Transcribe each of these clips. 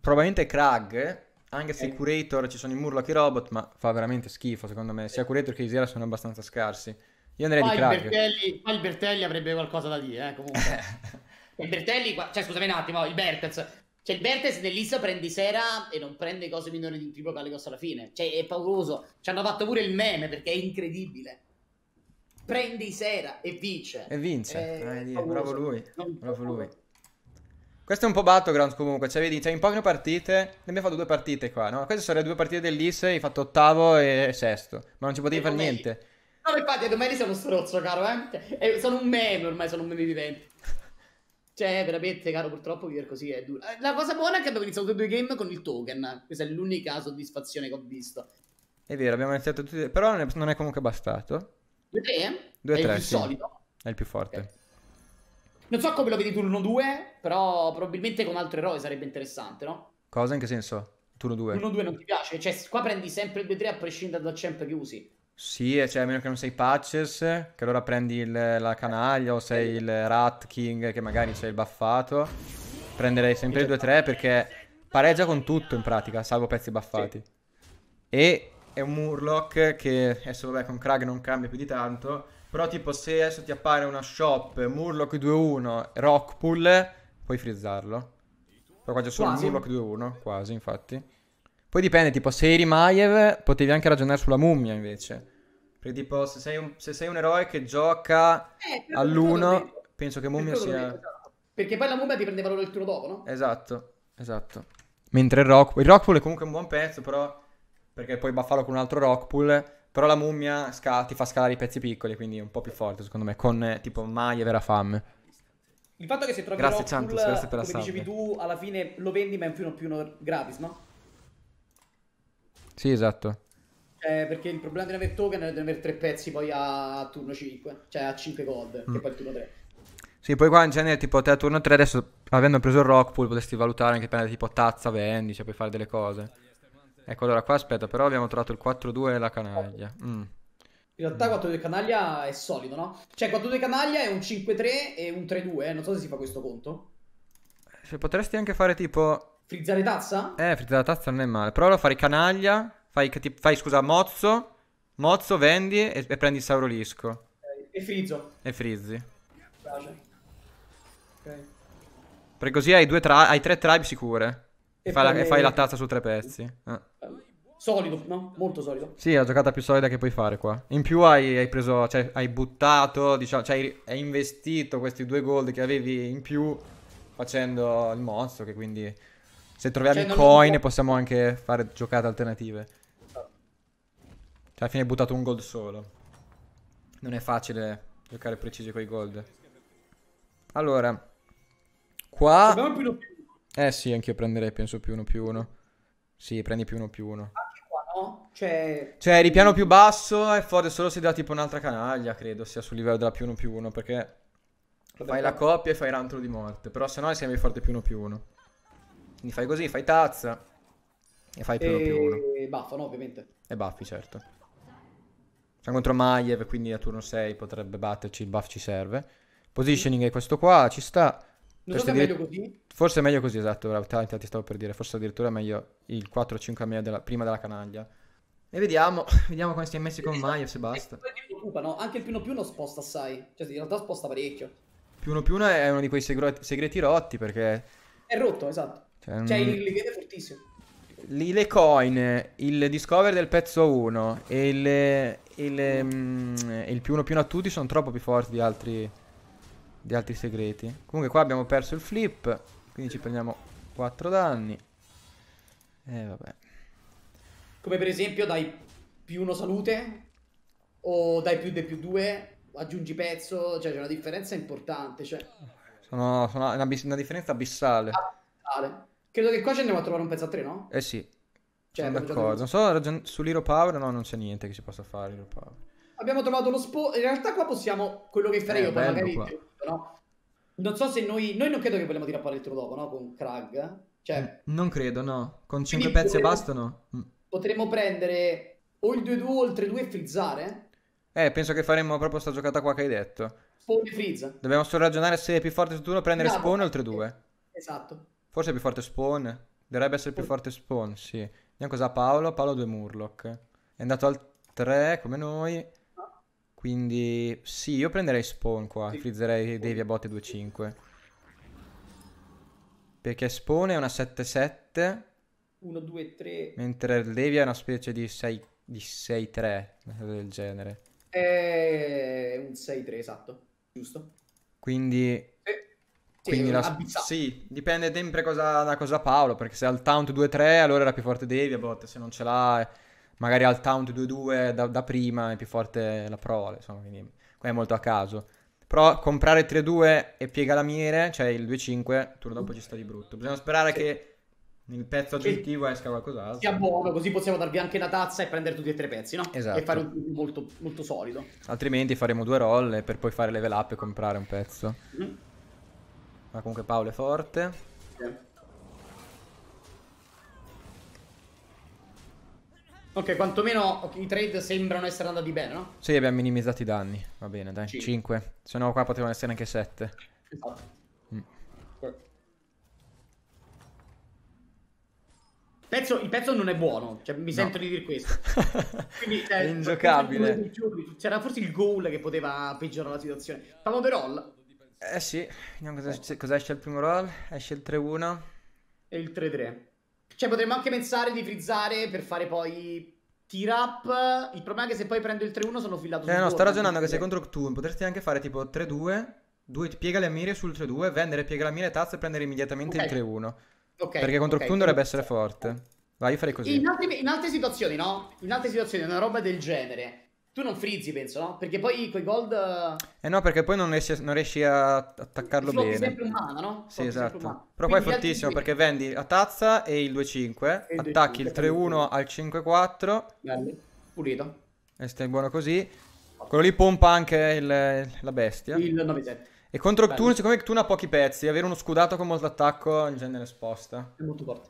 probabilmente Krag, anche se eh. Curator ci sono i Murloc e i Robot, ma fa veramente schifo secondo me. Sia eh. Curator che Isera sono abbastanza scarsi. Io andrei poi di Krag. Bertelli, poi il Bertelli avrebbe qualcosa da dire, eh, comunque. il cioè, Bertelli, cioè scusami un attimo, il Bertels. Cioè il Bertels nell'Issa prende Sera e non prende cose minori di un le Caligos alla fine. Cioè è pauroso. Ci hanno fatto pure il meme perché è incredibile. Prende Sera e vince. E vince. Eh, eh, bravo lui. Bravo lui. Questo è un po' battleground comunque, cioè vedi, cioè in poche partite, ne abbiamo fatto due partite qua, no? Queste sono le due partite dell'Is, hai fatto ottavo e sesto, ma non ci potevi fare niente. No, infatti, domani sei uno strozzo, caro, eh? Cioè, sono un meme ormai, sono un meme vivente. Cioè, veramente, caro, purtroppo vivere così è duro. Eh, la cosa buona è che abbiamo iniziato due game con il token, questa è l'unica soddisfazione che ho visto. È vero, abbiamo iniziato tutti, però non è, non è comunque bastato. Due tre? Due 3 È il più sì. solido. È il più forte. Okay. Non so come lo vedi tu l'1-2, però probabilmente con altro eroe sarebbe interessante, no? Cosa? In che senso? Turno 2. Turno 2 non ti piace? Cioè, qua prendi sempre il 2-3 a prescindere dal champ che usi. Sì, cioè a meno che non sei Patches, che allora prendi il, la canaglia o sei il Rat King che magari c'è il baffato. Prenderei sempre il 2-3 perché pareggia con tutto in pratica, salvo pezzi buffati. Sì. E è un Murloc che adesso vabbè con Krag non cambia più di tanto, però tipo se adesso ti appare una shop, Murloc 2-1, Rockpool, puoi frizzarlo. Però qua c'è solo quasi. Murloc 2-1, quasi infatti. Poi dipende, tipo se eri Maiev potevi anche ragionare sulla mummia invece. Perché tipo se sei un, se sei un eroe che gioca eh, all'1, penso che mummia per sia... Esatto. Perché poi la mummia ti prende valore il turno dopo, no? Esatto, esatto. Mentre il Rockpool... Il Rockpool è comunque un buon pezzo, però... Perché puoi buffarlo con un altro Rockpool però la mummia sca- ti fa scalare i pezzi piccoli, quindi è un po' più forte, secondo me, con eh, tipo mai e vera fame. Il fatto che se trovi grazie, Rockpool, Chantus, grazie per la come dicevi tu, alla fine lo vendi ma è un più uno più gratis, no? Sì, esatto. Cioè, perché il problema di avere token è di avere tre pezzi poi a turno 5, cioè a 5 gold, mm. che poi il turno 3. Sì, poi qua in genere tipo te a turno 3 adesso avendo preso il Rockpool potresti valutare anche prendere tipo tazza, vendi, cioè puoi fare delle cose. Ecco, allora qua aspetta, però abbiamo trovato il 4-2 e la canaglia. Oh. Mm. In realtà 4-2 mm. canaglia è solido, no? Cioè 4-2 canaglia è un 5-3 e un 3-2, eh? non so se si fa questo conto. Se potresti anche fare tipo... Frizzare tazza? Eh, frizzare tazza non è male. Prova a fare canaglia, fai, fai, scusa, mozzo, mozzo, vendi e, e prendi il saurolisco. E frizzo. E frizzi. Mi Ok. Perché così hai, hai tre tribe sicure. E, fa la, e fai la tazza su tre pezzi. Ah. Solido, no? Molto solido. Sì, è la giocata più solida che puoi fare qua. In più hai, hai preso, cioè hai buttato, diciamo, cioè hai investito questi due gold che avevi in più facendo il mozzo, che quindi se troviamo cioè, i coin può... possiamo anche fare giocate alternative. Cioè alla fine hai buttato un gold solo. Non è facile giocare precisi con i gold. Allora, qua... Abbiamo più eh sì, anch'io prenderei, penso, più uno più uno. Sì, prendi più uno più uno. Anche qua, no? Cioè... Cioè, il più basso è forte solo se dà tipo un'altra canaglia, credo, sia sul livello della più uno più uno, perché... Vabbè, fai la coppia e fai rantolo di morte, però se no sei forte più uno più uno. Quindi fai così, fai tazza e fai più e... uno più uno. E buffano, ovviamente. E baffi, certo. Siamo contro Maiev, quindi a turno 6 potrebbe batterci, il buff ci serve. Positioning è questo qua, ci sta. Forse è meglio così. Forse è meglio così, esatto, bravo, ti stavo per dire, forse addirittura è meglio il 4-5 meglio della, prima della canaglia. E vediamo, vediamo come è messi con esatto. Eh, Maio, se basta. Eh, eh, no? Anche il più uno più uno sposta assai, cioè in realtà sposta parecchio. Più uno più uno è uno di quei segreti, segreti rotti perché... È rotto, esatto. Cioè, cioè il mm, livello è fortissimo. Le coin, il discover del pezzo 1 e il, il, mm. il più uno più uno a tutti sono troppo più forti di altri di altri segreti. Comunque qua abbiamo perso il flip, quindi ci prendiamo 4 danni. E eh, vabbè. Come per esempio dai più uno salute o dai più dei più due, aggiungi pezzo, cioè c'è una differenza importante. Cioè... Sono, sono una, una, differenza abissale. abissale. Credo che qua ci andiamo a trovare un pezzo a 3, no? Eh sì. Cioè, sono d'accordo. Non so, ragion- sull'Hero Power no, non c'è niente che si possa fare. Abbiamo trovato lo spo... In realtà qua possiamo... Quello che farei eh, io, poi magari... Qua. Esatto, no? Non so se noi, noi non credo che vogliamo tirare a paletto dopo, no? Con Krag. Eh? Cioè, eh, non credo, no. Con 5 pezzi e basta, no. Mm. Potremmo prendere o il 2-2 o il 3-2 e frizzare. Eh, penso che faremmo proprio questa giocata qua che hai detto. Spawn e frizza. Dobbiamo solo ragionare se è più forte su turno prendere Bravo. spawn o il 3-2. Eh, esatto. Forse è più forte spawn. Dovrebbe essere più forte spawn, sì. Vediamo cosa ha Paolo. Paolo 2 Murloc. È andato al 3 come noi. Quindi sì, io prenderei Spawn qua, sì. frizzerei Devi a botte 2-5. Perché Spawn è una 7-7. 1, 2, 3. Mentre Levi è una specie di 6, di 3 del genere. È un 6-3, esatto. Giusto. Quindi... Eh. Quindi sì, la, sì, dipende sempre cosa, da cosa Paolo, perché se ha il taunt 2-3 allora era più forte Deviabot, se non ce l'ha eh magari al Taunt 2-2 da, da, prima è più forte la prole, insomma, quindi qua è molto a caso. Però comprare 3-2 e piega la lamiere, cioè il 2-5, turno dopo ci sta di brutto. Bisogna sperare che il pezzo aggiuntivo esca qualcos'altro. Sia buono, così possiamo darvi anche la tazza e prendere tutti e tre i pezzi, no? Esatto. E fare un turno molto, molto, solido. Altrimenti faremo due roll per poi fare level up e comprare un pezzo. Mm. Ma comunque Paolo è forte. Yeah. Ok, quantomeno i trade sembrano essere andati bene, no? Sì, abbiamo minimizzato i danni. Va bene, dai. 5. Se no qua potevano essere anche 7. Esatto. Mm. Pezzo, il pezzo non è buono, cioè, mi no. sento di dire questo. Quindi, cioè, è ingiocabile. C'era forse il goal che poteva peggiorare la situazione. Parliamo per roll. Eh sì, vediamo cosa, eh. cosa esce il primo roll. Esce il 3-1. E il 3-3. Cioè, potremmo anche pensare di frizzare per fare poi T-Rap. Il problema è che se poi prendo il 3-1 sono filato eh, sul Eh no, sto ragionando che se contro Cthulhu potresti anche fare tipo 3-2, 2 piega le mire sul 3-2, vendere piega la mire tazza e prendere immediatamente okay. il 3-1 Ok. perché contro okay, Cthulhu dovrebbe essere forte. Vai, io farei così. In altre, in altre situazioni, no? In altre situazioni, una roba del genere. Tu non frizzi, penso, no? Perché poi quei gold... Eh no, perché poi non riesci, non riesci a attaccarlo bene. Ma sempre in mano, no? Sì, esatto. Però Quindi poi è fortissimo, perché vendi la tazza e il 2-5, e attacchi 2-5, il 3-1 al 5-4. Bello, pulito. E stai buono così. Quello lì pompa anche il, la bestia. Il 9-7. E contro Bello. Ktun, siccome Ktun ha pochi pezzi, avere uno scudato con molto attacco in genere sposta. È molto forte.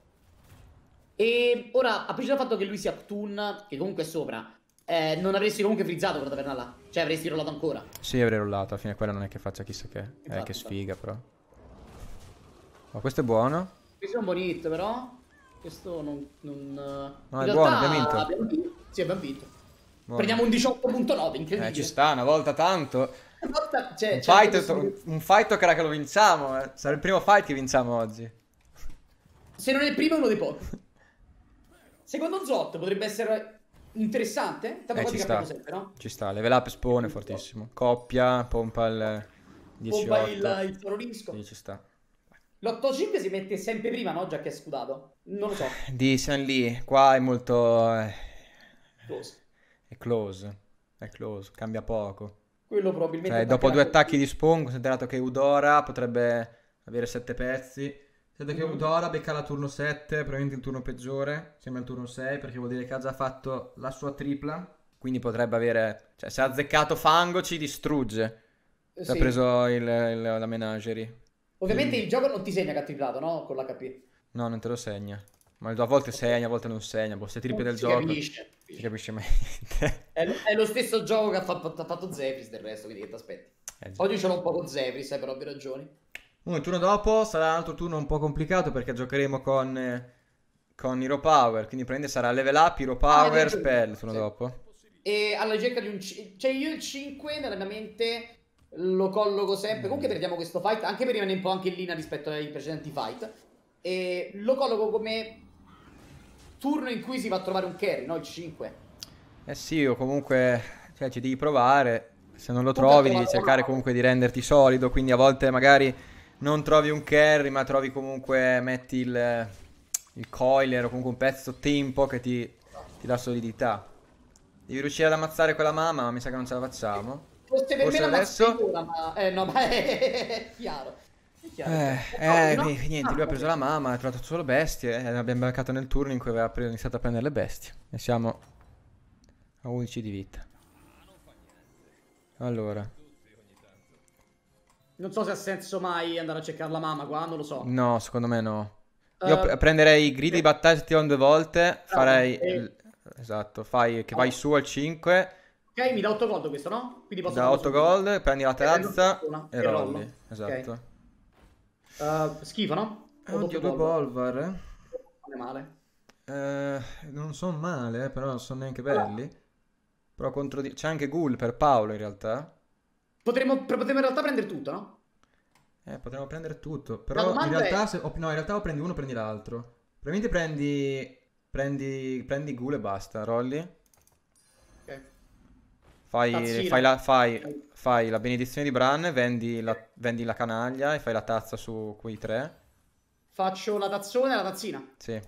E ora, a prescindere dal fatto che lui sia Ktun, che comunque è sopra eh, non avresti comunque frizzato quella taverna là. Cioè, avresti rollato ancora. Sì, avrei rollato. Alla fine quella non è che faccia chissà che. Infatti, eh, che sfiga, però. Ma oh, questo è buono. Questo è un buon hit, però. Questo non... non... No, In è buono, abbiamo vinto. Abbiamo vinto. Sì, abbiamo vinto. Buono. Prendiamo un 18.9, incredibile. Eh, ci sta, una volta tanto. Una volta... Cioè, un, fight, questo... un, fight che, che lo vinciamo. Eh. Sarà il primo fight che vinciamo oggi. Se non è il primo, è uno dei pochi. Secondo Zot potrebbe essere interessante. Eh, Tanto eh, ci sta. Sempre, no? Ci sta, level up espone fortissimo. Coppia, pompa il 18. Pompa il, il Tororisco. Sì, ci sta. l8 si mette sempre prima, no? Già che è scudato. Non lo so. Di San Lee, qua è molto... Eh, close. È close. È close, cambia poco. Quello probabilmente... Cioè, dopo due attacchi di spawn, considerato che Udora potrebbe avere 7 pezzi siete che Udora becca la turno 7, probabilmente il turno peggiore, sembra il turno 6, perché vuol dire che ha già fatto la sua tripla. Quindi potrebbe avere... Cioè, se ha azzeccato Fango ci distrugge. se eh, sì. ha preso il, il, la menagerie. Ovviamente Quindi... il gioco non ti segna che ha triplato, no? Con l'HP. No, non te lo segna. Ma a volte segna, a volte non segna. Boh, se triple del si gioco. Capisce. Si capisce mai niente. È, lo, è lo stesso gioco che ha fatto, ha fatto Zephyrs del resto, quindi che ti aspetti. Eh, Oggi ce l'ho un po' con Zephyrs, eh, per ovvie ragioni. Il turno dopo sarà un altro turno un po' complicato perché giocheremo con, con Hero Power, quindi prende sarà level up, Hero ah, Power, ah, spell il turno sì. dopo. E alla ricerca di un... C- cioè io il 5 nella mia mente lo colloco sempre, mm. comunque perdiamo questo fight, anche per rimanere un po' anche in linea rispetto ai precedenti fight, e lo colloco come turno in cui si va a trovare un carry, no? Il 5. Eh sì, o comunque cioè, ci devi provare, se non lo trovi devi cercare comunque di renderti solido, quindi a volte magari non trovi un carry, ma trovi comunque, metti il, il coiler o comunque un pezzo tempo che ti, ti dà solidità. Devi riuscire ad ammazzare quella mamma, ma mi sa che non ce la facciamo. Forse per Forse me adesso... Figura, ma... Eh, no, ma è, chiaro. È Eh, eh, eh no, eh, niente, lui ha preso la mamma, ha trovato solo bestie, eh, l'abbiamo beccato nel turno in cui aveva iniziato a prendere le bestie. E siamo a 11 di vita. Allora. Non so se ha senso mai andare a cercare la mamma qua, non lo so. No, secondo me no. Io uh, prenderei grid di battaglia attivano due volte, ah, farei... Eh. Esatto, fai che oh. vai ah. su al 5. Ok, mi dà 8 gold questo, no? Quindi posso da 8 gold, prendi la terza e, e, e Rollo. Esatto. Okay. Uh, schifo, no? Ho Oddio, due polvar. Eh? Non è male. Uh, non sono male, però non sono neanche belli. Allora. Però contro di... c'è anche Ghoul per Paolo in realtà. Potremmo, potremmo in realtà prendere tutto, no? Eh, potremmo prendere tutto. Però in realtà, è... se, oh, no, in realtà o prendi uno o prendi l'altro. Probabilmente prendi. Prendi. Prendi ghoul e basta, Rolly. Ok. Fai, fai, la, fai, fai la, benedizione di Bran, vendi la, vendi la, canaglia e fai la tazza su quei tre. Faccio la tazzone e la tazzina. Sì.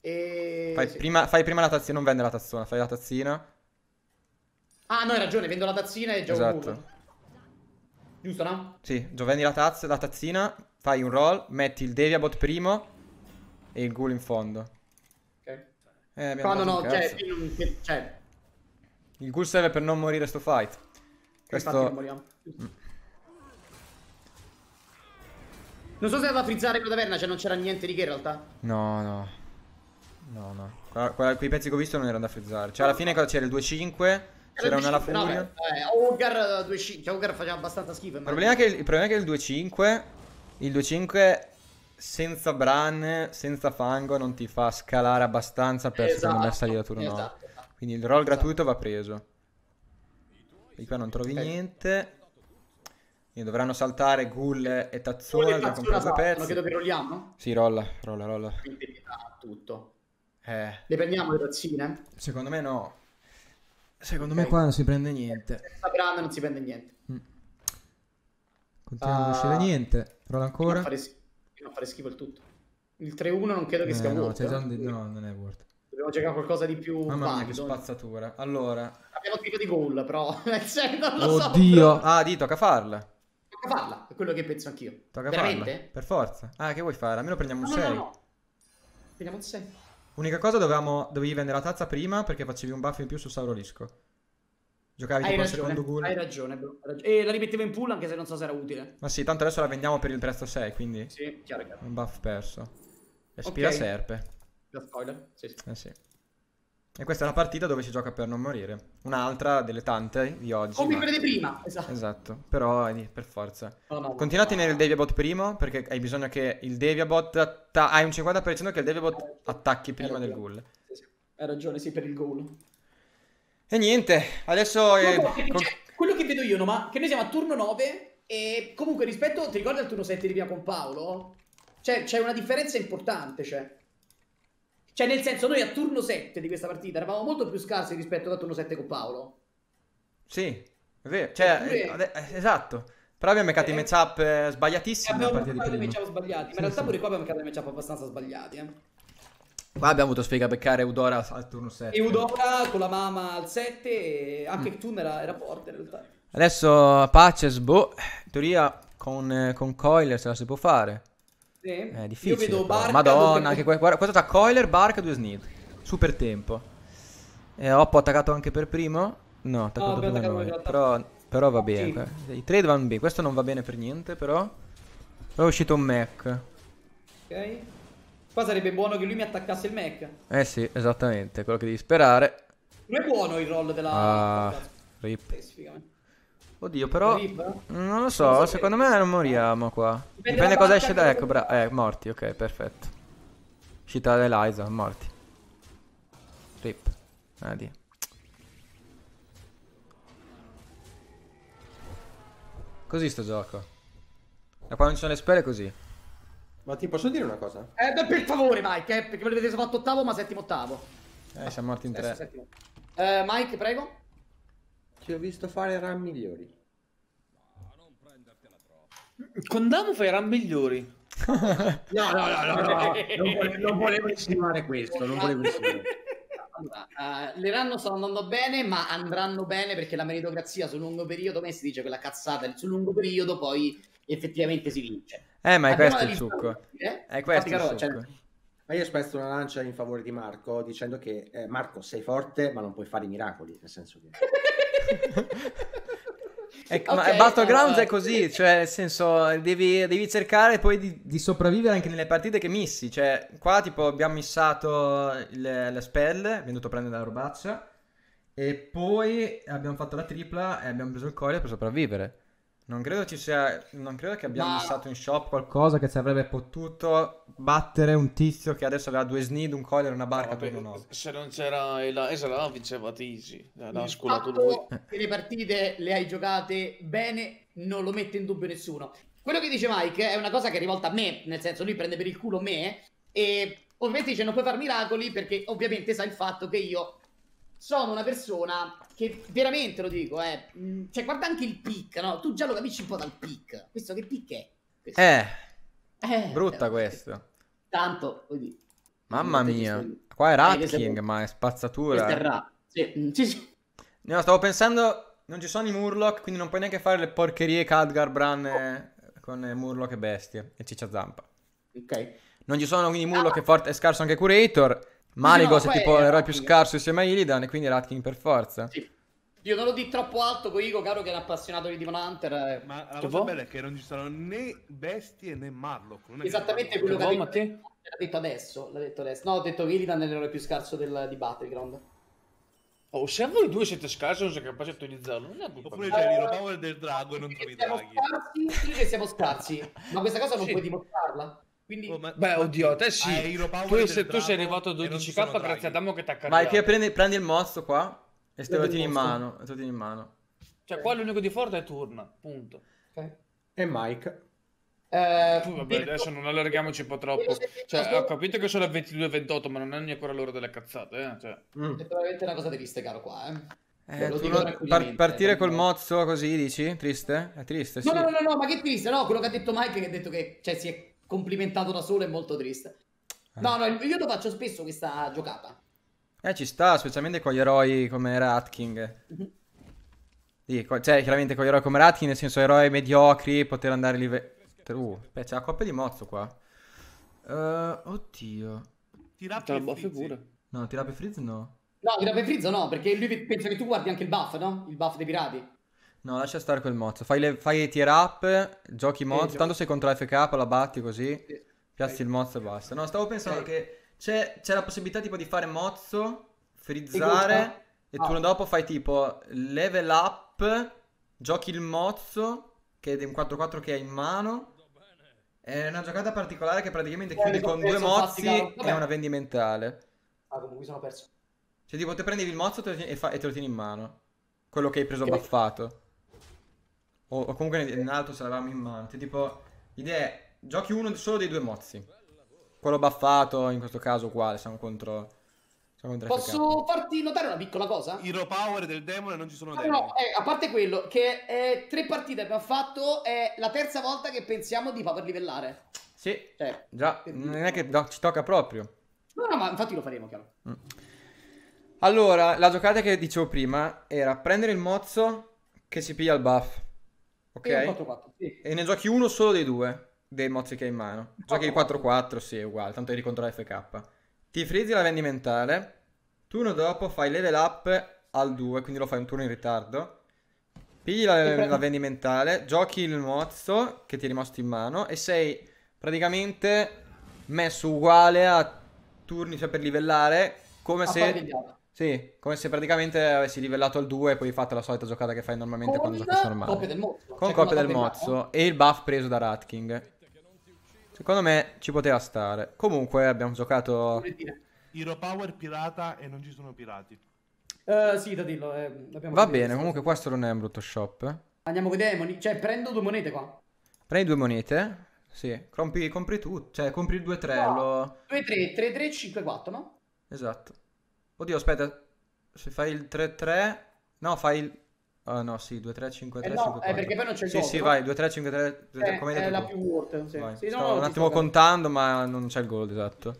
E... Fai, sì. Prima, fai prima la tazzina, non vende la tazzona, fai la tazzina. Ah, no, hai ragione, vendo la tazzina e gioco esatto. un Giusto, no? Sì, Giovanni la tazza, la tazzina, fai un roll, metti il Deviabot primo e il ghoul in fondo. Ok. Eh, Quando no, cioè, cioè, Il ghoul serve per non morire sto fight. Questo... Infatti non moriamo. Non so se andava a frizzare quella taverna, cioè non c'era niente di che in realtà. No, no. No, no. quei pezzi che ho visto non erano da frizzare. Cioè alla fine c'era il 2-5... C'era una la furia. Hogar 2-5. Hogar faceva abbastanza schifo. Il problema, che, il problema è che il 2-5. Il 2-5 senza Bran, senza Fango, non ti fa scalare abbastanza per esatto, secondo me esatto, salire da turno esatto, esatto. Quindi il roll esatto. gratuito va preso. Di qua non trovi okay. niente. Quindi dovranno saltare Ghoul e Tazzone. Ghoul e Tazzona saltano, credo che rolliamo? Sì, rolla, rolla, rolla. Quindi, ah, tutto. Eh. Le prendiamo le tazzine? Secondo me no. Secondo okay. me qua non si prende niente. Senza Bram non si prende niente. Mm. Continua ah. a non uscire niente. Rola ancora. A fare, a fare schifo il tutto. Il 3-1 non credo che eh, sia no, worth. Tanti... No, non è worth. Dobbiamo giocare qualcosa di più Mamma mia, che spazzatura. Allora... Abbiamo tiro di goal, però... cioè, non lo Oddio. So, ah, di, tocca farla. Tocca farla, è quello che penso anch'io. Tocca Veramente? farla, per forza. Ah, che vuoi fare? Almeno prendiamo no, un 6. No, no, no. Prendiamo un 6. Unica cosa, dovevamo, dovevi vendere la tazza prima perché facevi un buff in più su Saurolisco. Giocavi hai tipo ragione, secondo ghoul. Hai ragione, bro. E la rimettevo in pool anche se non so se era utile. Ma sì, tanto adesso la vendiamo per il prezzo 6, quindi... Sì, chiaro, chiaro. Un buff perso. E okay. serpe. La spoiler, sì, sì. Eh sì. E questa è una partita dove si gioca per non morire. Un'altra delle tante di oggi. O oh, mi ma... prima, esatto. Esatto, però eh, per forza. Oh, no, Continuate no. nel Deviabot primo, perché hai bisogno che il Deviabot... Atta- hai un 50% che il Deviabot attacchi prima del ghoul. Sì, sì. Hai ragione, sì, per il ghoul. E niente, adesso... È... No, perché, cioè, quello che vedo io, no, ma che noi siamo a turno 9 e comunque rispetto... Ti ricordi al turno 7 di via con Paolo? Cioè, c'è una differenza importante, cioè... Cioè, nel senso, noi a turno 7 di questa partita eravamo molto più scarsi rispetto a turno 7 con Paolo. Sì, è vero. Cioè, Eppure... Eh, eh, esatto. Però abbiamo beccato eh. i matchup eh, sbagliatissimi. Eh, abbiamo beccato i matchup sbagliati, sì, ma in realtà sì. pure qua abbiamo beccato i matchup abbastanza sbagliati. Eh. Qua abbiamo avuto sfiga a beccare Eudora al turno 7. Eudora con la mamma al 7 e anche mm. il turno era, era, forte in realtà. Adesso Paces, boh, in teoria con, eh, con Coiler se la si può fare. Sì. È difficile. Io vedo Barca. Madonna, anche guarda, questo tra Coiler, Barca e due Sneed. Super tempo. E eh, Oppo attaccato anche per primo? No, attaccato no, prima noi. Però, però, va bene. Sì. I trade vanno bene. Questo non va bene per niente, però. Però è uscito un Mac. Ok. Qua sarebbe buono che lui mi attaccasse il Mac. Eh sì, esattamente. Quello che devi sperare. Non è buono il roll della... Ah, rip. Eh, Oddio, però... Non lo so, non secondo me non moriamo qua. Dipende, Dipende cosa esce da... Ecco, bravo. Eh, morti, ok, perfetto. Uscita da morti. Rip. Adi. Ah, così sto gioco. Da quando ci sono le spere così. Ma ti posso dire una cosa? Eh beh, per favore, Mike, eh, perché me l'avete fatto ottavo, ma settimo ottavo. Eh, siamo morti in tre. Eh, Mike, prego. Ti ho visto fare run migliori. No, non prendertela troppo. Con Damo fai run migliori. no, no, no, no, no. Non, volevo, non volevo insinuare questo. Non volevo insinuare. Allora, uh, le run stanno andando bene, ma andranno bene perché la meritocrazia sul lungo periodo, a me si dice quella cazzata, sul lungo periodo poi effettivamente si vince. Eh, ma è Abbiamo questo il succo. Eh? È questo Infatti, il succo. Cioè... Ma io ho spesso una lancia in favore di Marco dicendo che eh, Marco sei forte ma non puoi fare i miracoli, nel senso che... Ecco, okay, ma Battlegrounds allora. è così, cioè nel senso devi, devi cercare poi di, di, sopravvivere anche nelle partite che missi, cioè qua tipo abbiamo missato le, le spell, venuto a prendere la robaccia e poi abbiamo fatto la tripla e abbiamo preso il core per sopravvivere. Non credo ci sia. Non credo che abbia Ma... in shop qualcosa che si avrebbe potuto battere un tizio che adesso aveva due snid, un coiler e una barca. No, vabbè, Se non c'era Ela, Ela vinceva Tisi. L'ha sculato lui. Se le partite le hai giocate bene, non lo mette in dubbio nessuno. Quello che dice Mike è una cosa che è rivolta a me, nel senso lui prende per il culo me e ovviamente dice non puoi far miracoli perché ovviamente sa il fatto che io sono una persona che veramente lo dico, eh, mm, cioè guarda anche il pick, no? Tu già lo capisci un po' dal pick. Questo che pick è? Questo. Eh, eh, brutta eh, questo. Tanto, oddio. Mamma mia, qua è Rapking, ma è spazzatura. Questo è rap. Sì, mm, sì, sì. No, stavo pensando, non ci sono i Murloc, quindi non puoi neanche fare le porcherie Khadgar Bran eh, con Murloc e bestie. e Ciccia Zampa. Ok. Non ci sono quindi Murloc ah. è Fort- e scarso anche Curator. Maligos no, è tipo l'eroe eh, più scarso insieme a Illidan e quindi Ratkin per forza. Sì. Io non lo di troppo alto, poi dico, caro che è un appassionato di Demon Hunter. Eh. Ma la cosa bella è che non ci saranno né bestie né Marlock. Esattamente quello che ha detto, l'ha detto adesso. L'ha detto adesso. No, ho detto che Illidan è l'eroe più scarso del, di Battleground. Oh, se a voi due siete scarsi non siete capaci di utilizzarlo, non è colpa Oppure c'è l'Hero Power del drago e non trovi i draghi. Scarsi, sì che siamo scarsi, ma questa cosa non sì. puoi dimostrarla. Quindi, oh, ma, beh, oddio, te sì. Tu, se, tu sei arrivato a 12k grazie draghi. a Damo che ti ha Vai, che prendi, prendi, il mozzo qua e te lo tieni in mano. in mano. Cioè, qua l'unico di forte è Turna, punto. Okay. E Mike. Eh, Puh, vabbè, adesso non allarghiamoci un po' troppo. Cioè, ho capito che sono a 22-28, ma non è neanche l'ora delle cazzate. Eh? Cioè. Mm. È veramente una cosa triste, caro qua. Eh. Eh, cioè, lo, par partire eh, col mozzo così dici? Triste? È triste, sì. No, no, no, no, ma che triste, no? Quello che ha detto Mike che ha detto che cioè, si è complimentato da solo è molto triste. Eh. No, no, io lo faccio spesso questa giocata. Eh, ci sta, specialmente con gli eroi come Ratking. Mm-hmm. Sì, co- cioè, chiaramente con gli eroi come Ratking, nel senso eroi mediocri, poter andare lì... Live- uh, beh, c'è la coppia di mozzo qua. Uh, oddio. Tirape buff pure. No, tirape e Frizz no. No, tirape Frizz no, perché lui pensa che tu guardi anche il buff, no? Il buff dei pirati. No, lascia stare quel mozzo. Fai, le, fai tier up, giochi mozzo. Tanto sei contro FK, la batti così. Sì. Piazzi il mozzo e basta. No, stavo pensando sì. che c'è, c'è, la possibilità tipo di fare mozzo, frizzare e, e ah. turno dopo fai tipo level up, giochi il mozzo, che è un 4-4 che hai in mano. È una giocata particolare che praticamente eh, chiudi con eh, due mozzi e una vendimentale. Ah, comunque mi sono perso. Cioè, tipo, te prendevi il mozzo e, fa- e te lo tieni in mano. Quello che hai preso che baffato o, o comunque in alto se l'avevamo in mente, tipo l'idea è giochi uno solo dei due mozzi. Quello baffato, in questo caso uguale, siamo contro... Siamo contro Posso farti notare una piccola cosa? Hero Power del demone non ci sono ah, no, no eh, a parte quello, che eh, tre partite che abbiamo fatto, è la terza volta che pensiamo di poter livellare. Sì, cioè, già, non è che no, ci tocca proprio. No, no, ma infatti lo faremo, chiaro. Mm. Allora, la giocata che dicevo prima era prendere il mozzo che si piglia il buff. Ok. E, 4-4, sì. e ne giochi uno solo dei due, dei mozzi che hai in mano. Giochi 4-4, sì, è uguale, tanto eri contro FK. Ti frizzi la vendimentale, turno dopo fai level up al 2, quindi lo fai un turno in ritardo. Pigli la, la vendimentale, giochi il mozzo che ti è rimasto in mano e sei praticamente messo uguale a turni, cioè per livellare, come a se... Pavigliano. Sì, come se praticamente avessi livellato al 2 e poi fatto la solita giocata che fai normalmente con quando giochi normale. Copia del mozzo. Con cioè copia del mozzo e il buff preso da Ratking. Secondo me ci poteva stare. Comunque abbiamo giocato... Hero Power pirata e non ci sono pirati. Uh, sì, da dirlo. Eh, Va bene, questo. comunque questo non è un brutto shop. Andiamo con i demoni. cioè prendo due monete qua. Prendi due monete? Sì, compri, compri tu, cioè compri il 2-3. No, 2-3, 3-3, 5-4, no? Esatto. Oddio, aspetta. Se fai il 3-3... No, fai il... Oh, no, sì, 2, 3, 5, 3, eh no, 5, 4. Eh, perché poi non c'è il gol. Sì, sì, vai, 2, 3, 5, 3, 2, eh, come È la più worth, sì. Vai. sì no, un attimo contando, ma non c'è il gol, esatto.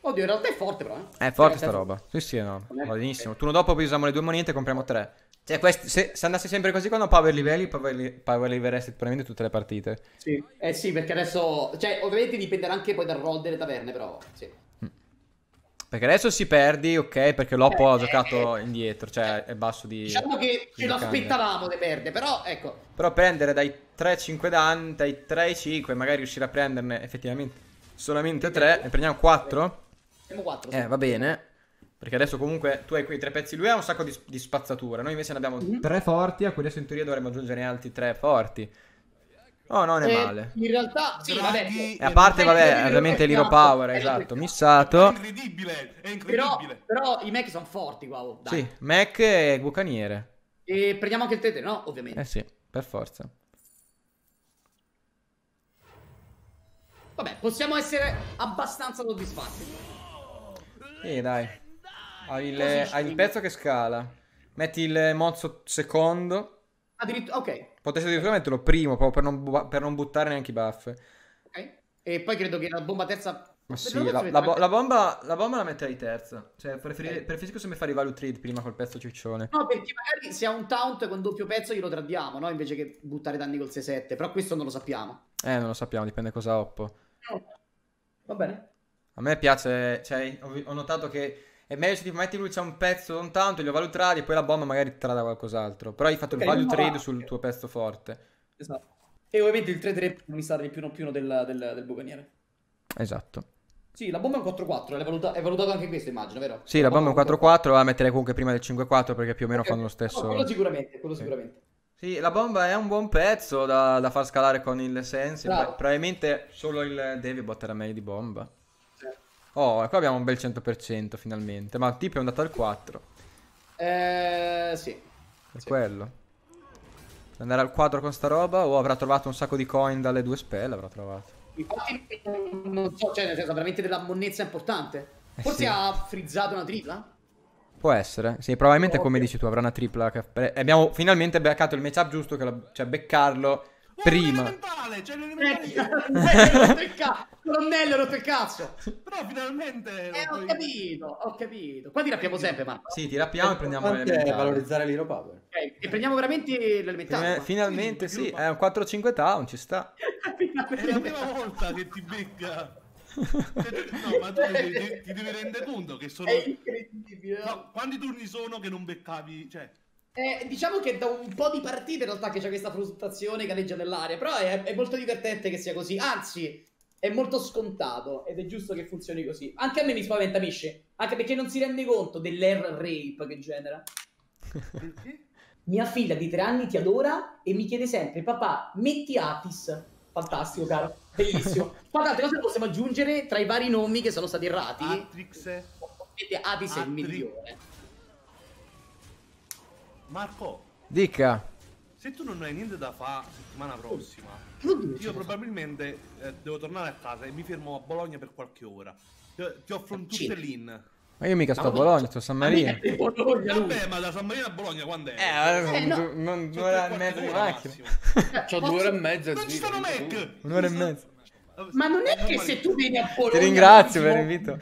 Oddio, in realtà è forte però, eh. È forte eh, sta eh, roba. Sì, sì, no. Va benissimo. Okay. Turno dopo poi usiamo le due monete e compriamo tre. Cioè, questi, se, se andassi sempre così quando power livelli, power livelleresti probabilmente tutte le partite. Sì. Eh sì, perché adesso... Cioè, ovviamente dipenderà anche poi dal roll delle taverne, però... Sì. Perché adesso si perdi, ok, perché Loppo eh, ha giocato eh, indietro, cioè eh, è basso di... Diciamo che ce l'aspettavamo aspettavamo le perde, però ecco. Però prendere dai 3-5 danni, dai 3-5, magari riuscire a prenderne effettivamente solamente 3, ne prendiamo 4. Prendiamo 4. Sì. Eh, va bene. Perché adesso comunque tu hai quei tre pezzi, lui ha un sacco di, di spazzatura, noi invece ne abbiamo mm-hmm. tre forti, a cui adesso in teoria dovremmo aggiungere altri tre forti. Oh, non è e eh, male. In realtà, sì, vabbè. Eh, e a parte, vabbè, ovviamente l'Hero Power, esatto, missato. È incredibile, è incredibile. Però, però i mech sono forti, wow. Dai. Sì, mech e bucaniere. E prendiamo anche il tete, no? Ovviamente. Eh sì, per forza. Vabbè, possiamo essere abbastanza soddisfatti. Sì, dai. Hai il, hai il pezzo che scala. Metti il mozzo secondo. Addirittura, ok. Potresti addirittura metterlo primo, proprio per non, per non buttare neanche i buff. Ok. E poi credo che la bomba terza... Ma sì, la, la, bo- la, bomba, la bomba la metterei terza. Cioè, preferire, okay. preferisco se mi fa rivalue trade prima col pezzo ciccione. No, perché magari se ha un taunt con doppio pezzo glielo tradiamo, no? Invece che buttare danni col 6-7. Però questo non lo sappiamo. Eh, non lo sappiamo, dipende cosa oppo. No. Va bene. A me piace, cioè, ho, ho notato che è meglio se ti metti lui c'è un pezzo lontano, te lo value trade e poi la bomba magari trada qualcos'altro. Però hai fatto okay, il value trade sul tuo pezzo forte. Esatto. E ovviamente il 3-3 non mi di più uno più uno del, del, del bucaniere. Esatto. Sì, la bomba è un 4-4, è, valuta- è valutato anche questo, immagino, vero? Sì, la, la bomba è un 4-4, la metterei comunque prima del 5-4 perché più o meno okay. fanno lo stesso. No, quello sicuramente, quello sì. sicuramente. Sì, la bomba è un buon pezzo da, da far scalare con il sensi. Probabilmente solo il Davibot era meglio di bomba. Oh, e qua abbiamo un bel 100% finalmente. Ma il tipo è andato al 4. Eh, sì. È sì. quello. Andare al 4 con sta roba o avrà trovato un sacco di coin dalle due spell? avrà trovato. Infatti non so, cioè nel senso veramente della monnezza importante. Eh Forse eh sì. ha frizzato una tripla? Può essere, sì, probabilmente oh, come okay. dici tu avrà una tripla. Che... Abbiamo finalmente beccato il matchup giusto, la... cioè beccarlo prima. Cioè, ecco. l'elementare! Colonnello, rotto il cazzo! Però finalmente... Eh, ho capito, ho capito. Qua ti rappiamo sempre, Marco. Sì, ti rappiamo e prendiamo Per valorizzare l'Hero Power. Okay. Eh, e prendiamo veramente l'elementare. Finalmente, sì, è un 4-5 town, ci sta. è la prima volta che ti becca... Cioè, no, ma tu ti, ti devi rendere conto che sono... È incredibile. No, quanti turni sono che non beccavi... Cioè... Eh, diciamo che da un po' di partite in realtà che c'è questa frustrazione che legge nell'aria, però è, è, molto divertente che sia così, anzi è molto scontato ed è giusto che funzioni così. Anche a me mi spaventa Mishi, anche perché non si rende conto dell'air rape che genera. Mia figlia di tre anni ti adora e mi chiede sempre, papà, metti Atis. Fantastico, caro. Bellissimo. Ma tante cose possiamo aggiungere tra i vari nomi che sono stati errati. Atrix. Atis è il migliore. Marco. Dica. Se tu non hai niente da fare settimana prossima, io probabilmente eh, devo tornare a casa e mi fermo a Bologna per qualche ora. Ti, ti offro un tutte l'in. Ma io mica sto a Bologna, sto a San Marino. Bologna, Vabbè, ma da San Marino a Bologna quando è? Eh, eh no. non, un'ora e mezza di macchina. C'ho due ore e mezza. Non ci sono Mac! Un'ora e mezza. Ma non è eh, che se tu vieni a Bologna... Ti ringrazio per l'invito.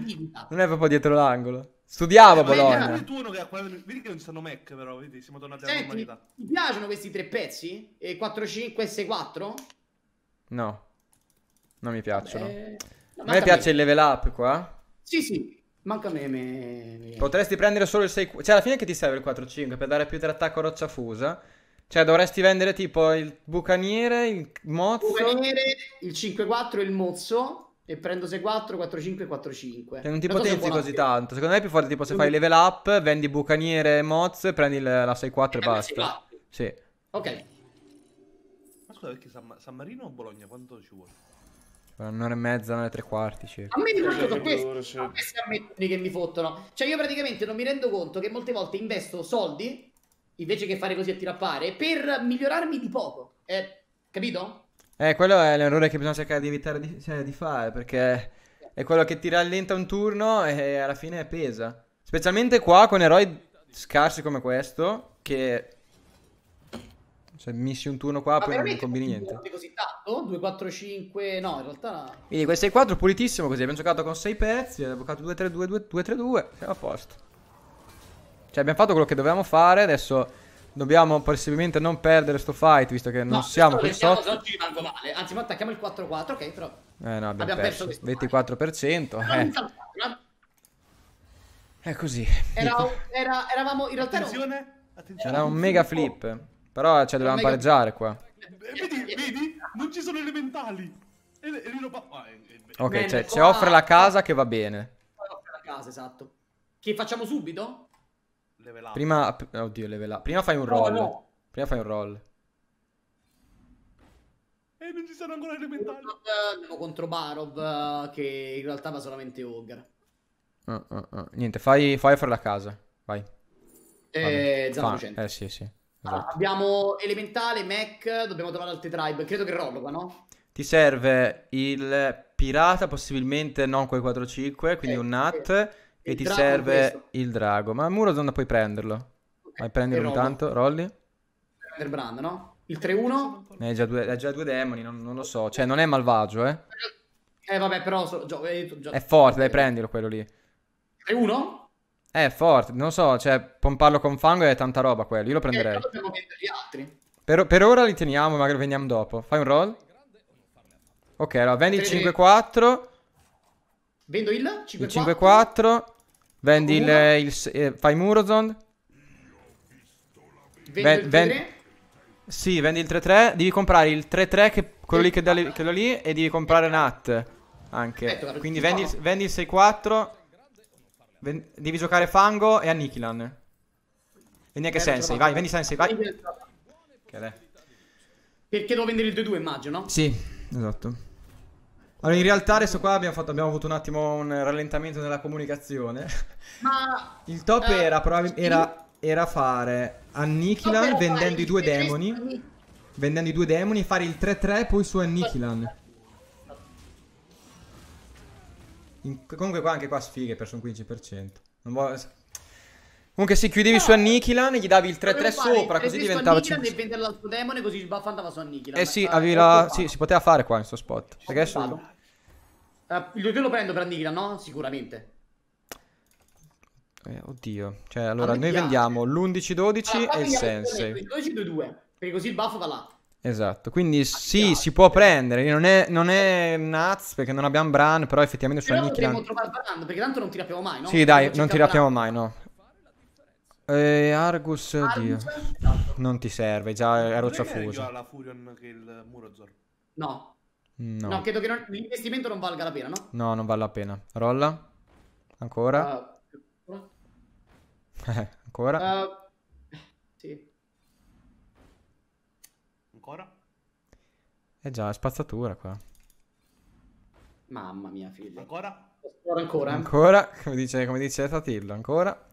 Non è proprio dietro l'angolo. Studiavo eh, Bologna. Vedi, tu uno che, vedi che non ci sono Mac, però, vedi, siamo tornati alla Senti, normalità. Ti piacciono questi tre pezzi? E 4, 5, S4? No, non mi piacciono. Beh, a me piace me. il level up qua. Sì, sì, manca a me. me... Potresti prendere solo il 6... Cioè, alla fine che ti serve il 4-5 per dare più tre a roccia fusa? Cioè, dovresti vendere tipo il bucaniere, il mozzo... Bucaniere, il 5-4 e il mozzo e prendo 6-4, 4-5, 4-5. non ti non potenzi so così tanto. Secondo me è più forte tipo se fai level up, vendi bucaniere e moz, prendi la 6-4 e eh, basta. Sì. Ok. Ma scusa, perché San, San Marino o Bologna quanto ci vuole? Un'ora e mezza, un'ora e tre quarti circa. A me mi fottono questi, questi ammettoni che mi fottono. Cioè io praticamente non mi rendo conto che molte volte investo soldi, invece che fare così a tirappare, per migliorarmi di poco. Eh, capito? Eh, quello è l'errore che bisogna cercare di evitare di, cioè, di fare, perché è quello che ti rallenta un turno e alla fine pesa. Specialmente qua con eroi scarsi come questo, che... Cioè, missi un turno qua, Ma poi non combini niente. così tanto? 2, 4, 5... No, in realtà... Quindi quel 6-4 pulitissimo così. Abbiamo giocato con 6 pezzi, abbiamo giocato 2-3-2, 2-3-2, siamo a posto. Cioè, abbiamo fatto quello che dovevamo fare, adesso dobbiamo possibilmente non perdere sto fight, visto che non no, siamo qui sotto. Non ci rimango male, anzi, ma attacchiamo il 4-4, ok, però... Eh no, abbiamo, abbiamo perso, perso 24%. Eh. eh. È così. Era, era, eravamo, in realtà... Attenzione, era un, attenzione, era un mega flip, oh. però cioè, dovevamo pareggiare qua. Eh, vedi, vedi, non ci sono elementali. E, lì lo... ah, eh, eh, ok, cioè, ci offre la casa che va bene. Offre la casa, esatto. Che facciamo subito? level up. Prima, oddio, level up. Prima fai un no, roll. No. Prima fai un roll. E eh, non ci sono ancora elementari. Andiamo eh, contro Barov, eh, che in realtà va solamente Ogre. Uh, uh, uh. Niente, fai, fai la casa. Vai. Eh, Eh, sì, sì. Esatto. Allora, abbiamo elementale, mech, dobbiamo trovare altri tribe. Credo che rollo qua, no? Ti serve il pirata, possibilmente non quel 4-5, quindi eh, un nat. Eh e ti serve questo. il drago. Ma Muro Murazon puoi prenderlo. Vai a prenderlo intanto, Rolli. Prendere Brand, no? Il 3-1? Ne hai già due, già due demoni, non, non, lo so. Cioè, non è malvagio, eh. Eh, vabbè, però... So, gio, eh, gio, è forte, dai, eh. prendilo quello lì. 3-1? È forte, non so, cioè, pomparlo con fango è tanta roba quello. Io lo eh, prenderei. Per, per, ora li teniamo, magari veniamo dopo. Fai un roll. Ok, allora vendi il 5-4. Vendo il 5-4. Vendi il, il, eh, Fai Murozond. Vendi Ven, il 3-3? Sì, vendi il 3-3. Devi comprare il 3-3, quello lì che da quello lì, e devi comprare ecco. Nat anche. Ecco, Quindi vendi, vendi, il 6-4. Ven devi giocare Fango e Annikilan. Vendi anche eh, Sensei, vai, vendi Sensei, vai. Perché devo vendere il 2-2, immagino? Sì, esatto. Allora, in realtà adesso qua abbiamo, fatto, abbiamo avuto un attimo un rallentamento nella comunicazione. Ma... Il top eh, era, era, era, fare Annichilan vendendo i due demoni. Vendendo i due demoni e fare il 3-3 poi su Annichilan. In, comunque qua anche qua sfighe, perso un 15%. Non voglio... Comunque se chiudevi no. su Annikilan gli davi il 3-3 sopra, così cioè, diventava 5. e vendere l'altro demone così il buff andava su Annichilan. Eh sì, ah, la... la... sì, si poteva fare qua in sto spot. Perché adesso... Uh, eh, io lo prendo per Milan, no? Sicuramente. Eh, oddio. Cioè, allora, noi vendiamo l'11-12 allora, e il Sensei. Il 12-2-2, perché così il buff va là. Esatto, quindi ah, sì, piace. si può prendere, non è, non è Naz perché non abbiamo Bran, però effettivamente però sulla Nikita... Però potremmo trovare Bran, perché tanto non ti mai, no? Sì, dai, non, non ti mai, no. Eh, Argus, oddio. Esatto. Non ti serve, già è roccia fusa. la Furion che il Murozor. No, No. no, credo che non... l'investimento non valga la pena, no? No, non vale la pena. Rolla. Ancora. Uh, eh, ancora. Uh, sì. Ancora. Eh già, spazzatura qua. Mamma mia, figlio. Ancora? Ancora, eh. ancora. come dice, come dice Tatillo, ancora.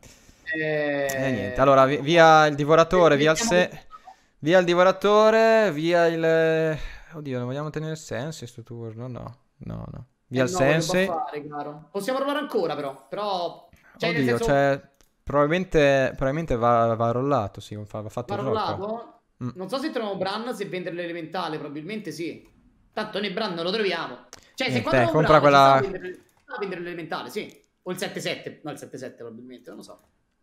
E... Eh, eh, niente, allora via il divoratore, via il, se... via il divoratore, via il... Oddio, non vogliamo tenere Sensi questo turno? No, no, no. Via eh il no, Sensi. Buffare, Possiamo provare ancora, però. però... Cioè, Oddio, senso... cioè, probabilmente, probabilmente va, va, rollato, sì, va, va fatto va rollato? Mm. Non so se troviamo Bran, se vendere l'elementale, probabilmente sì. Tanto noi Bran non lo troviamo. Cioè, se eh, te, compra Bran, quella... a vendere l'elementale, sì. O il 7-7, no, il 7-7 probabilmente, non lo so.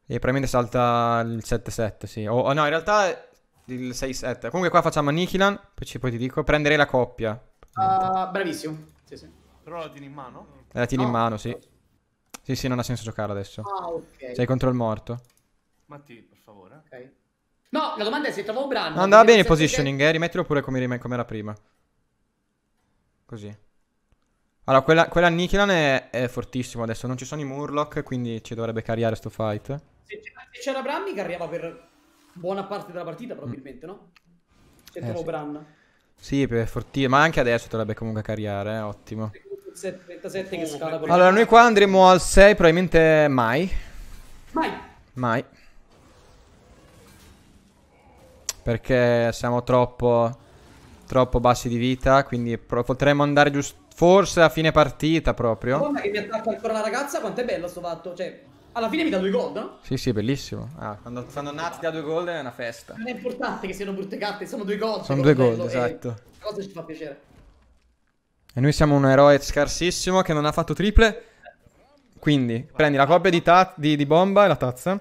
E probabilmente salta il 7-7, sì. O, o, no, in realtà il 6-7. Comunque qua facciamo Nikilan, poi, ci, poi ti dico, prenderei la coppia. Uh, bravissimo. Sì, sì. Però la tieni in mano? Eh, la tieni no. in ah, mano, sì. Sì, sì, non ha senso giocare adesso. Ah, ok. Sei contro il morto. Matti, per favore. Ok. No, la domanda è se trovo Bran. andava bene il positioning, che... eh, rimettilo pure come, come, era prima. Così. Allora, quella, quella Nikilan è, è fortissima adesso, non ci sono i Murloc, quindi ci dovrebbe carriare sto fight. Se c'era Bran mi carriava per buona parte della partita, mm. probabilmente, no? Se eh, sì. Bran. Sì, per fortissimo, ma anche adesso dovrebbe comunque carriare, eh? ottimo. 37 che scala. Allora, noi qua andremo al 6, probabilmente mai. Mai. Mai. Perché siamo troppo, troppo bassi di vita, quindi potremmo andare giusto, forse a fine partita proprio. Guarda che mi attacca ancora la ragazza, quanto è bello sto fatto, cioè... Alla fine mi dà due gold, no? Sì, sì, bellissimo. Ah. Quando, quando Nat ti dà due gold è una festa. Non è importante che siano brutte carte, sono due gold. Sono due gol, eh. esatto. Cosa ci fa piacere. E noi siamo un eroe scarsissimo che non ha fatto triple. Quindi prendi la coppia di, di, di bomba e la tazza.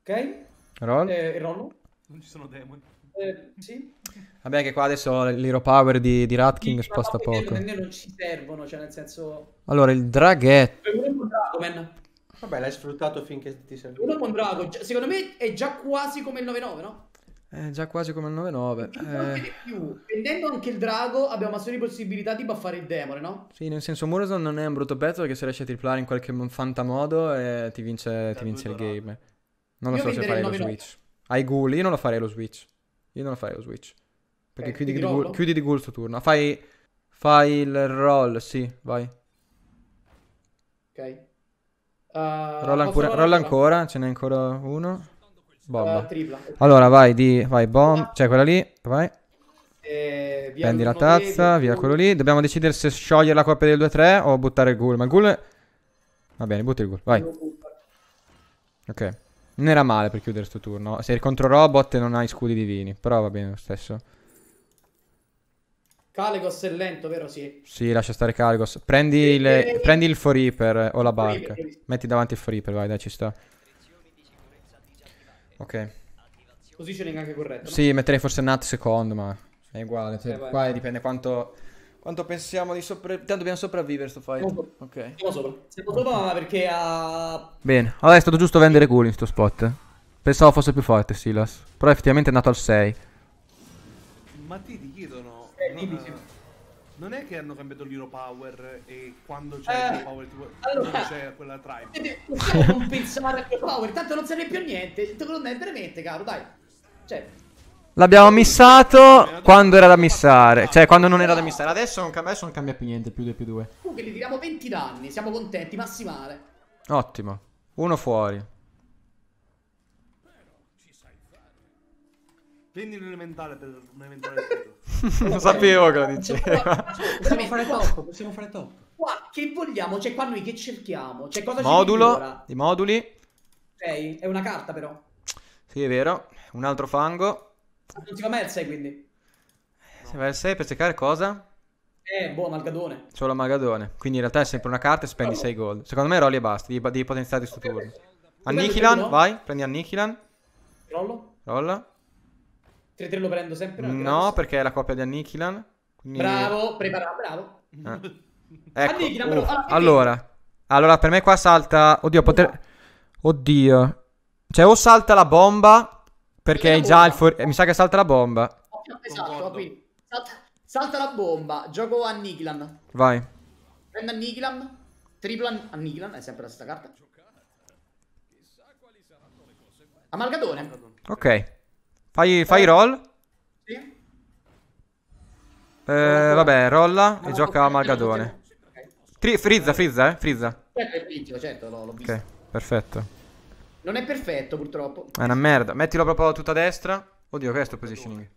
Ok. Roll. Eh, rollo. Non ci sono demon. Eh, sì. Vabbè che qua adesso l'Hero Power di, di Ratking sì, sposta poco. Non ci servono, cioè nel senso... Allora, il draghetto... Aquaman. Vabbè, l'hai sfruttato finché ti serve. Uno con Drago, secondo me è già quasi come il 9-9, no? È eh, già quasi come il 9-9. Eh... Di più. Prendendo anche il drago abbiamo maggiori possibilità di buffare il demone, no? Sì, nel senso Morrison non è un brutto pezzo perché se riesce a triplare in qualche fantamodo eh, ti vince, ti vince il game. Non lo io so se farei lo Switch. Hai ghoul, io non lo farei lo Switch. Io non lo farei lo Switch. Perché eh, chiudi, di ghoul, chiudi di ghoul sto turno. Fai, fai il roll, sì, vai. Ok. Eh, rolla, ancora, rolla ancora, ce n'è ancora uno. Eh, Bomba. Uh, allora vai, di, vai, bomb, cioè quella lì, vai. Eh, Prendi la tazza, via, via quello lì. Dobbiamo decidere se sciogliere la coppia del 2-3 o buttare il ghoul. Ma il ghoul... È... Va bene, butti il ghoul, vai. Ok. Non era male per chiudere sto turno. Se contro robot e non hai scudi divini, però va bene lo stesso. Calegos è lento, vero? Sì. Sì, lascia stare Calegos. Prendi, e... il, prendi il eh, eh, foripper eh, o la barca. Foripper. Metti davanti il foripper, vai, dai, ci sta. Ok. Positioning anche corretto. No? Sì, metterei forse Nat secondo, ma è uguale. Okay, Qua vai. dipende quanto... Quanto pensiamo di sopravvivere? Tanto dobbiamo sopravvivere sto fight. Siamo ok. Siamo sopra. Siamo sopra ma perché ha... Bene. Allora è stato giusto vendere culo in sto spot. Pensavo fosse più forte Silas. Però effettivamente è nato al 6. Ma ti chiedono incredibile. Eh, non è che hanno cambiato l'Hero Power e quando c'è eh, l'Hero Power tipo, allora, c'è quella tribe. non pensare a all'Hero Power, tanto non serve più a niente. Non è veramente, caro, dai. Cioè... L'abbiamo missato eh, quando era da missare, cioè quando non era da missare. Adesso non cambia, adesso non cambia più niente, più 2 più 2. Comunque gli tiriamo 20 danni, siamo contenti, massimale. Ottimo. Uno fuori. Prendi un elementare per un elementare. Lo sapevo che lo diceva. Possiamo fare top, possiamo fare top. Qua che vogliamo? Cioè qua noi che cerchiamo? Cioè cosa Modulo, i moduli. Ok, è una carta però. Sì, è vero. Un altro fango. Non si va mai al 6 quindi. Si va al 6 per cercare cosa? Eh, boh, Malgadone. Solo Malgadone. Quindi in realtà è sempre una carta e spendi 6 gold. Secondo me Rolli e basta, devi, devi potenziare questo turno. Annichilan, vai, prendi Annichilan. Rollo. Rolla. 3-3 lo prendo sempre? No, perché è la coppia di Annikilan. Quindi... Bravo, preparato, bravo. Eh. Ecco, Annikilan, però, allora, allora, allora, per me qua salta... Oddio, poter... Oddio. Cioè, o salta la bomba, perché la già il fuori... Mi sa che salta la bomba. Esatto, qui. Salta, salta la bomba, gioco a Vai. Prendo a Nikilan, triplo è sempre la stessa carta. Amalgadone. Ok. Fai, fai eh. roll. Sì. Eh, vabbè, rolla e gioca a Malgadone. Tri- frizza, frizza, eh, frizza. Certo, certo, l'ho visto. Ok, perfetto. Non è perfetto, purtroppo. È una merda. Mettilo proprio tutta a destra. Oddio, che è positioning?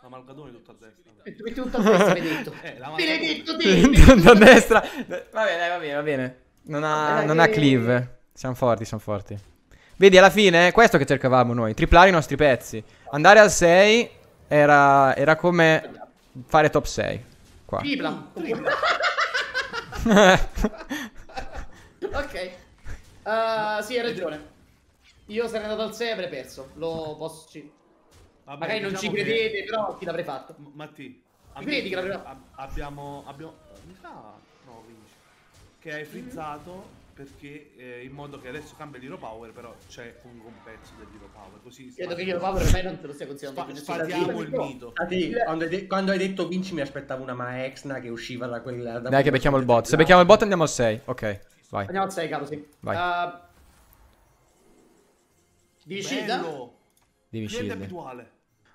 La Malgadone è tutta a destra. Metti tutta a destra, eh, benedetto. Eh, benedetto, te! tutto a destra. Va bene, va bene, va bene. Non ha, non ha cleave. Siamo forti, siamo forti. Vedi, alla fine è questo che cercavamo noi, triplare i nostri pezzi. Andare al 6 era, era come fare top 6. Qua. Tripla, tripla. ok. Uh, sì, hai ragione. Io sarei andato al 6 e avrei perso. Lo posso... Ci... Vabbè, Magari non ci diciamo credete, che... però chi l'avrei fatto? M Matti, abbiamo, credi che l'avrei fatto? Ab abbiamo... abbiamo... Mi No, vinci. Che hai frizzato... Mm -hmm perché eh, in modo che adesso cambia l'Hero Power, però c'è comunque un pezzo dell'Hero Power. Così Credo che l'Hero Power ormai non te lo stia considerando più Sfatiamo il mito. quando, hai detto vinci mi aspettavo una Maexna che usciva da quella... Da Dai che becchiamo il bot. Se becchiamo il bot andiamo al 6, ok. Vai. Andiamo al 6, caro, sì. Vai. Uh, Divin Shield? Divin Shield. abituale.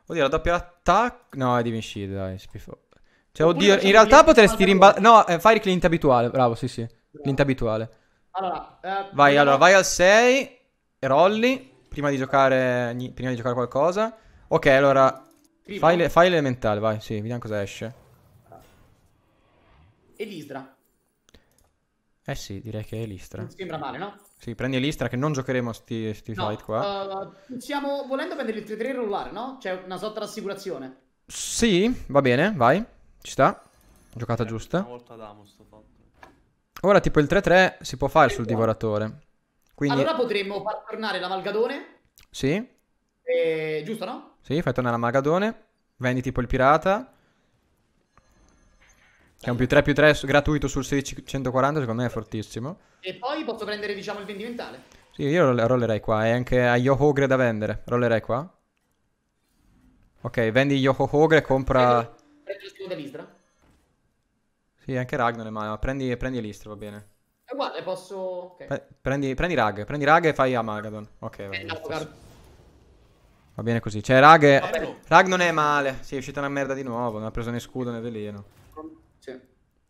Oddio, la doppia attacco... No, è Divin Shield, dai, schifo. Cioè, oddio, in realtà potresti rimbalzare. No, eh, fai il clint abituale, bravo, sì, sì. Clint abituale. Allora, eh, vai, allora, vai al 6, e rolli, prima di giocare, prima di giocare qualcosa. Ok, allora, fai, le, fai elementale, vai, sì, vediamo cosa esce. Eh, Elisdra. Eh sì, direi che è Elistra. Non sembra male, no? Sì, prendi Elistra che non giocheremo sti, sti no, fight qua. Uh, eh, stiamo volendo prendere il 3-3 e rullare, no? C'è una sorta di assicurazione. Sì, va bene, vai. Ci sta. Giocata eh, giusta. Una volta ad Ora tipo il 3-3 si può fare sul divoratore. Quindi... Allora potremmo far tornare la Malgadone. Sì. Eh, giusto, no? Sì, fai tornare la Magadone. Vendi tipo il pirata. Che è un più 3 più 3 gratuito sul 1640, secondo me è fortissimo. E poi posso prendere, diciamo, il vendimentale. Sì, io rollerei qua. E anche a Yohogre da vendere. Rollerei qua. Ok, vendi Yohogre, compra... Prendo, prendo il secondo dell'Isdra. Sì, anche Rag non è male, ma prendi, prendi Elistro, va bene. È eh, uguale, posso... Okay. prendi, prendi Rag, prendi Rag e fai Amagadon. Ok, va eh, bene. Va bene così. Cioè, Rag, è... Rag non è male. Sì, è uscita una merda di nuovo. Non ha preso né scudo né veleno. Sì.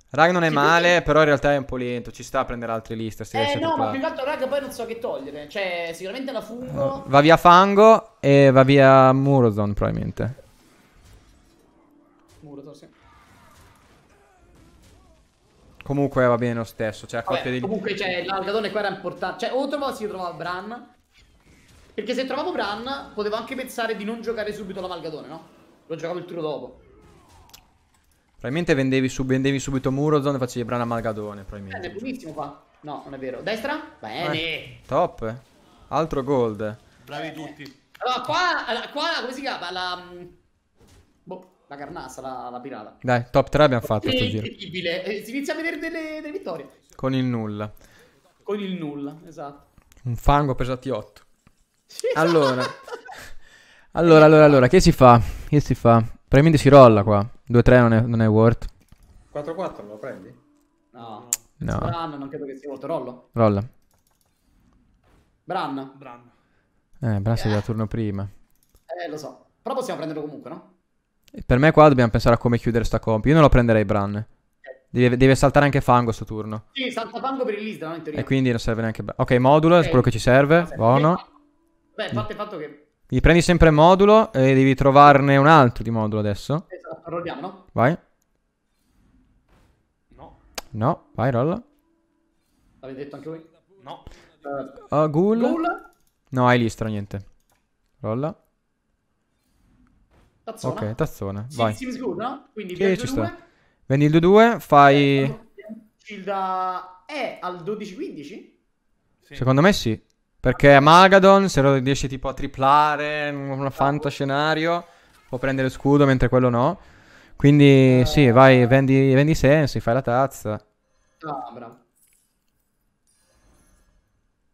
Rag non è sì, male, sì. però in realtà è un po' lento. Ci sta a prendere altre liste. Eh, no, ma più che altro Rag poi non so che togliere. Cioè, sicuramente la fungo. va via fango e va via Murozon, probabilmente. Comunque va bene lo stesso. Cioè, Vabbè, di... Comunque, cioè, l'algadone qua era importante. Cioè, o trovavo, si trovava Bran. Perché se trovavo Bran, potevo anche pensare di non giocare subito l'amalgadone, no? Lo giocavo il turno dopo. Probabilmente vendevi, sub vendevi subito Murozon e facevi Bran a amalgadone, probabilmente. Eh, è buonissimo qua. No, non è vero. Destra? Bene. Eh, top. Altro gold. Bravi tutti. Allora, qua, qua come si chiama? La... Mm, boh la carnassa, la, la pirata. Dai, top 3 abbiamo fatto. È incredibile. Eh, si inizia a vedere delle, delle, vittorie. Con il nulla. Con il nulla, esatto. Un fango pesati 8. allora. allora, allora, allora, che si fa? Che si fa? Probabilmente si rolla qua. 2-3 non, non, è worth. 4-4 lo prendi? No. No. Bran, non credo che sia worth. Rollo. Rolla. Bran. Bran. Eh, Bran eh. si turno prima. Eh, lo so. Però possiamo prenderlo comunque, no? Per me qua dobbiamo pensare a come chiudere sta comp. Io non lo prenderei Bran. Deve, saltare anche Fango sto turno. Sì, salta Fango per il Lisdra, no? In teoria. E quindi non serve neanche... Ok, modulo okay. è quello che ci serve. Buono. Beh, il fatto è fatto che... Gli prendi sempre modulo e devi trovarne un altro di modulo adesso. Esatto, rolliamo, no? Vai. No. No, vai, rolla. L'avete detto anche voi? No. Uh, uh Ghoul. Ghoul. No, hai listra, niente. Rolla. Tazzona. Ok, tazzona. Sì, vai. Sims Good, no? Quindi sì, ci 2. Vendi il 2, fai... Cilda eh, è al 12-15? Sì. Secondo me sì. Perché a ah, Magadon, se lo riesci tipo a triplare, un fantascenario, può prendere il scudo mentre quello no. Quindi uh, sì, vai, vendi, vendi i sensi, fai la tazza. Ah, bravo.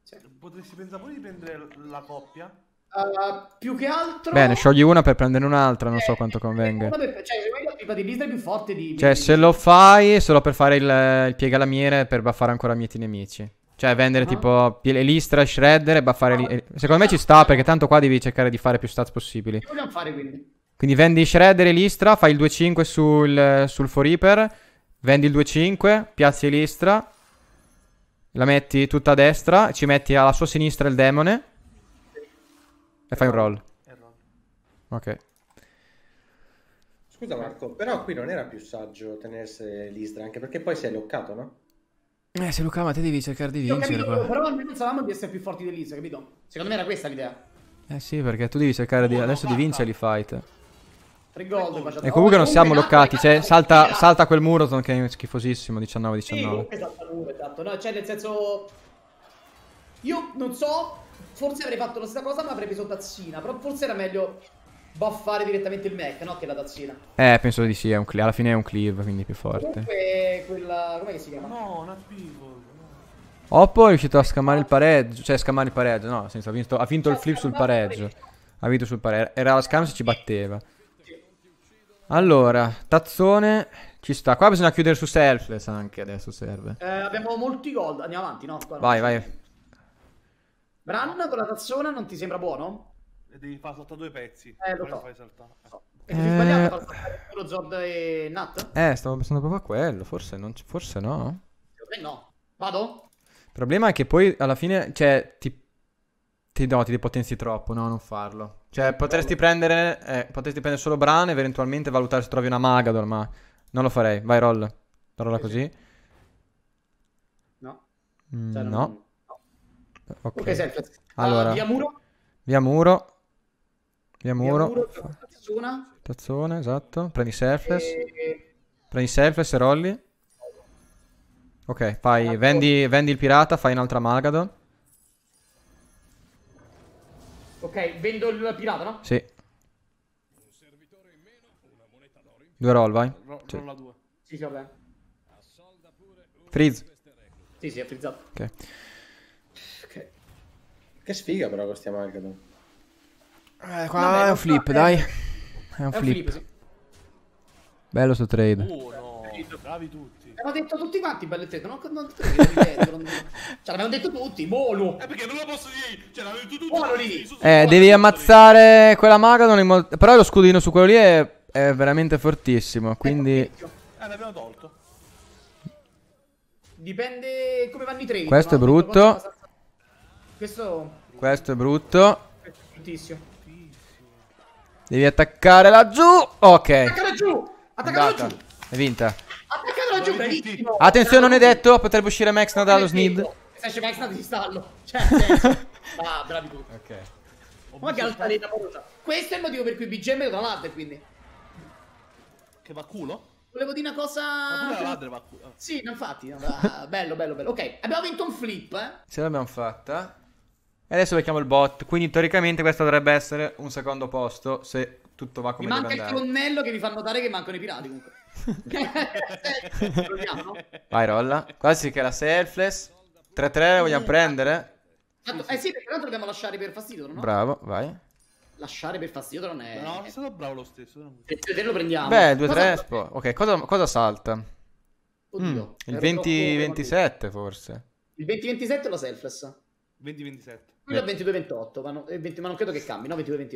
Cioè, potresti pensare pure di prendere la coppia Uh, più che altro... Bene, sciogli una per prendere un'altra, non eh, so quanto convenga. Per... Cioè, la pipa di Blizzard è più forte di... Cioè, se lo fai è solo per fare il, il piegalamiere per baffare ancora miei nemici. Cioè, vendere uh-huh. tipo Elistra, Shredder e baffare... No, ah. Secondo me ci sta, perché tanto qua devi cercare di fare più stats possibili. Che vogliamo fare, quindi? Quindi vendi Shredder, e Elistra, fai il 2-5 sul, sul Foreeper, vendi il 2-5, piazzi Elistra, la metti tutta a destra, ci metti alla sua sinistra il demone... E fai un roll. Ok. Scusa Marco, però qui non era più saggio tenersi l'Isdra, anche perché poi si è loccato, no? Eh, se lo ma te devi cercare di vincere. Capito, però noi pensavamo di essere più forti dell'Isra, capito? Secondo me era questa l'idea. Eh sì, perché tu devi cercare di, adesso di vincere i fight. 3 E comunque non siamo bloccati, cioè salta, salta, quel muro che è schifosissimo, 19-19. Sì, esatto, esatto. No, cioè nel senso... Io non so forse avrei fatto la stessa cosa, ma avrei preso tazzina. Però forse era meglio buffare direttamente il mech, no? Che la tazzina. Eh, penso di sì, è un alla fine è un cleave, quindi più forte. Comunque, quella... come si chiama? No, una pivot. Oppo è riuscito a scammare il pareggio, cioè scammare il pareggio, no, senso ha, vinto, ha finto il flip sul pareggio. Ha vinto sul pareggio, era la scam se ci batteva. Allora, tazzone ci sta. Qua bisogna chiudere su selfless anche adesso serve. Eh, abbiamo molti gold andiamo avanti, no? Qua vai, vai. Bran con la tazzona non ti sembra buono? E devi far saltare due pezzi. Eh, lo so. fai saltare. Eh. So. E eh... sbagliato far saltare solo Zord e Nat? Eh, stavo pensando proprio a quello, forse, non... forse no. Eh no. Vado? Il problema è che poi alla fine, cioè, ti... Ti, do, ti depotenzi troppo, no, non farlo. Cioè, potresti prendere, eh, potresti prendere solo Bran e eventualmente valutare se trovi una Magador, ma non lo farei. Vai, roll. Rolla così. No. Mm, cioè, no. Non... Ok, okay ah, allora, uh, via muro. Via muro. Via muro. tazzona. tazzona, esatto. Prendi surface. E... Prendi surface e rolli. Ok, fai, vendi, vendi, il pirata, fai un'altra Magado. Ok, vendo il pirata, no? Sì. Due roll, vai. Ro sì. Rolla due. Sì, sì, vabbè. Freeze. Sì, sì, è frizzato. Ok. Che sfiga però questi Amalgadon. Eh, qua Vabbè, è un flip, eh, dai. È un, è flip. flip sì. Bello sto trade. Uh, no. Bravi tutti. L'hanno detto tutti quanti, bello trade. Non, non non... cioè, l'avevano detto tutti, Molo. Eh, perché non lo posso dire. Cioè, l'hanno detto tutti. Molo lì. Eh, devi ammazzare lì. quella Magadon. Mo... Però lo scudino su quello lì è, è veramente fortissimo, ecco, quindi... Eh, l'abbiamo tolto. Dipende come vanno i trade. Questo è brutto. Questo... Questo è brutto. Questo è bruttissimo. Devi attaccare laggiù. Ok. Attaccala giù. Attaccala giù. È vinta. Attaccala laggiù. Bellissimo. Attenzione, non è detto. Potrebbe uscire Max Nadal lo snid. Se esce Max Nadal di stallo. Cioè, ah, bravi tu. Ok. Ma che altalena paurosa. Questo è il motivo per cui BGM è una ladder, quindi. Che va culo? Volevo dire una cosa. Ma pure la ladder va culo. Sì, infatti. bello, bello, bello. Ok, abbiamo vinto un flip, eh. Ce l'abbiamo fatta. E adesso becchiamo il bot. Quindi teoricamente questo dovrebbe essere un secondo posto se tutto va come mi deve andare. manca il colonnello che mi fa notare che mancano i pirati comunque. Vai rolla. Quasi che la selfless. 3-3 vogliamo prendere? eh sì, perché lo dobbiamo lasciare per fastidio, no? Bravo, vai. Lasciare per fastidio non è... No, è stato bravo lo stesso. E eh, te lo prendiamo. Beh, 2-3 cosa... Ok, cosa, cosa salta? Oddio, mm, il 20-27 forse. Il 20-27 o la selfless? 20-27. Quello è 22-28, ma, no, eh, ma, non credo che cambi, no? 22-29.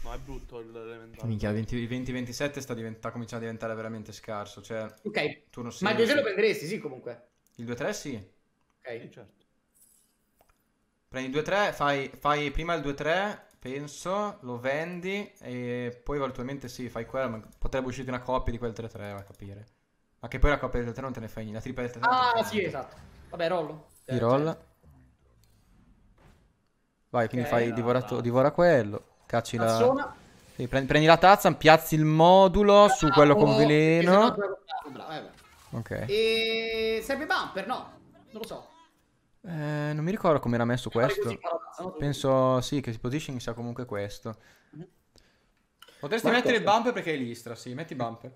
No, è brutto l'elementare. Minchia, 20-27 sta diventa, cominciando a diventare veramente scarso. Cioè, ok, turno 6, ma il 2-3 lo prenderesti, sì, comunque. Il 2-3 sì. Ok. Sì, certo. Prendi il 2-3, fai, fai, prima il 2-3, penso, lo vendi e poi eventualmente sì, fai quella, ma potrebbe uscire una coppia di quel 3-3, a capire. Ma che poi la coppia del 3-3 non te ne fai niente, la tripla del 3 Ah, sì, esatto. Vabbè, rollo. Ti roll. Vai, quindi okay, fai no, divorato, no. divora quello, cacci la... Sì, prendi, prendi, la tazza, piazzi il modulo bravo, su ah, quello con oh, veleno. Bravo, bravo, ok. E serve bumper, no? Non lo so. Eh, non mi ricordo come era messo questo. Penso sì, che si positioning sia comunque questo. Mhm. Potresti Ma mettere il bumper perché hai l'istra, sì, metti bumper.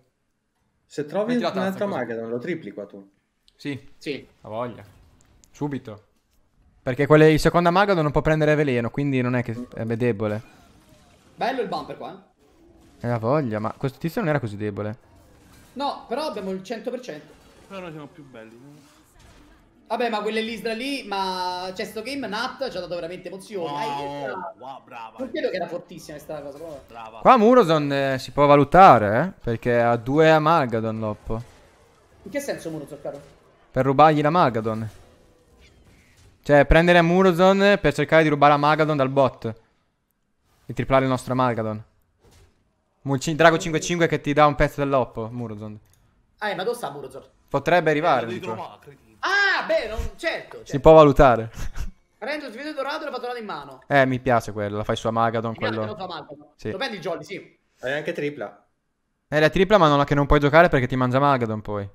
Se trovi metti un'altra Magadan lo tripli qua tu. Sì. Sì. ha voglia. Subito. Perché quelle, il secondo Magadon non può prendere veleno, quindi non è che è debole. Bello il bumper qua, eh. È la voglia, ma questo tizio non era così debole. No, però abbiamo il 100%. Però siamo più belli. Vabbè, ma quell'Elisdra lì, ma... Cioè, sto game Nat ci ha dato veramente emozione. Wow, era... wow brava. Non credo che era fortissima questa cosa, però. Brava. Qua Murozon eh, si può valutare, eh? Perché ha due Amalgadon, Loppo. In che senso Murozon, caro? Per rubargli la Magadon. Cioè, prendere Murozon per cercare di rubare Magadon dal bot. E triplare il nostro Amagadon. Drago 5-5 che ti dà un pezzo dell'oppo, Murozon. Ah, eh, ma dove sta Murozon? Potrebbe eh, arrivare. Eh, ah, beh, non... certo, certo, Si cioè. può valutare. Renzo, ti vedo dorato e la patronata in mano. Eh, mi piace quella, la fai su Amagadon. Mi quello... piace Amagadon. Sì. Lo prendi Jolly, sì. Hai anche tripla. È eh, la tripla, ma non la che non puoi giocare perché ti mangia Magadon poi.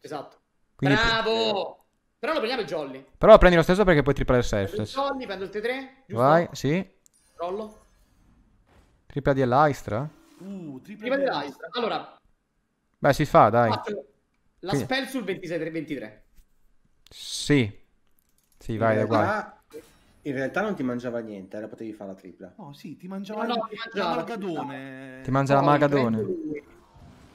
Esatto. Quindi Bravo! Però lo prendiamo il jolly. Però lo prendi lo stesso perché puoi triplare il safe. Prendo il jolly, prendo il T3. Giusto? Vai, sì. Rollo. Tripla di Elytra? Uh, tripla di Elytra. Allora. Beh, si fa, dai. la Quindi. spell sul 26-23. Sì. Sì, vai, dai, uguale. In realtà non ti mangiava niente, la potevi fare la tripla. No, sì, ti mangiava, no, no, ti mangiava la Magadone. Ti mangia la oh, Magadone.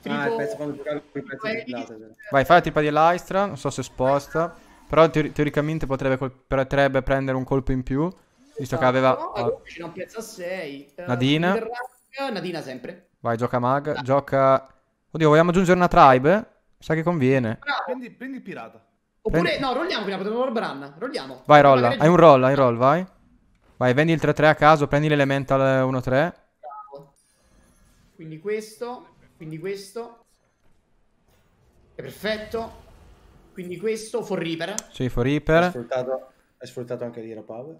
Ah, il pezzo quando giocavo il pezzo di esatto. Vai, fai la tripla di Lystra, non so se sposta. Però teori teoricamente potrebbe, potrebbe, prendere un colpo in più. Visto esatto, che aveva. No, ah, vicino piazza 6. Eh, Nadina. Rank, Nadina sempre. Vai, gioca Mag. Ah. Gioca. Oddio, vogliamo aggiungere una tribe? Sa che conviene. Prendi, prendi il pirata. Oppure, prendi... no, rolliamo prima, potremmo roll Bran. Rolliamo. Vai, rolla. Hai un roll, hai un roll, vai. Vai, vendi il 3-3 a caso, prendi l'elemental 1-3. Bravo. Quindi questo, quindi questo. È perfetto. Quindi questo, For Reaper. Sì, For Reaper. Hai sfruttato, hai sfruttato anche di Power.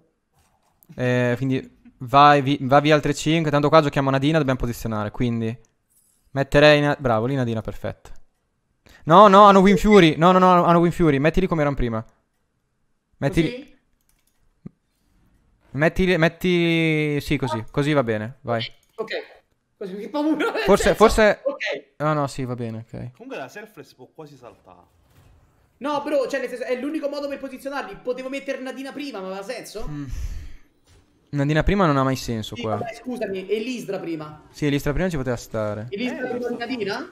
Eh, quindi vai, vi, va via altre 5. Tanto qua giochiamo Nadina, dobbiamo posizionare. Quindi metterei... Na- Bravo, lì Nadina, perfetto. No, no, hanno Win Fury. No, no, no, hanno Win Fury. Mettili come erano prima. Mettili... Così? Metti, metti... Sì, così. Ah. Così va bene. Vai. Ok. Così mi paura. Forse... forse... Ok. No, ah, no, sì, va bene, ok. Comunque la Selfless può quasi saltare. No, bro, cioè, nel senso, è l'unico modo per posizionarli. Potevo mettere Nadina prima, ma aveva senso? Mm. Nadina prima non ha mai senso sì, qua. Vabbè, scusami, Elisdra prima. Sì, Elisdra prima ci poteva stare. Elisdra eh, prima di Nadina?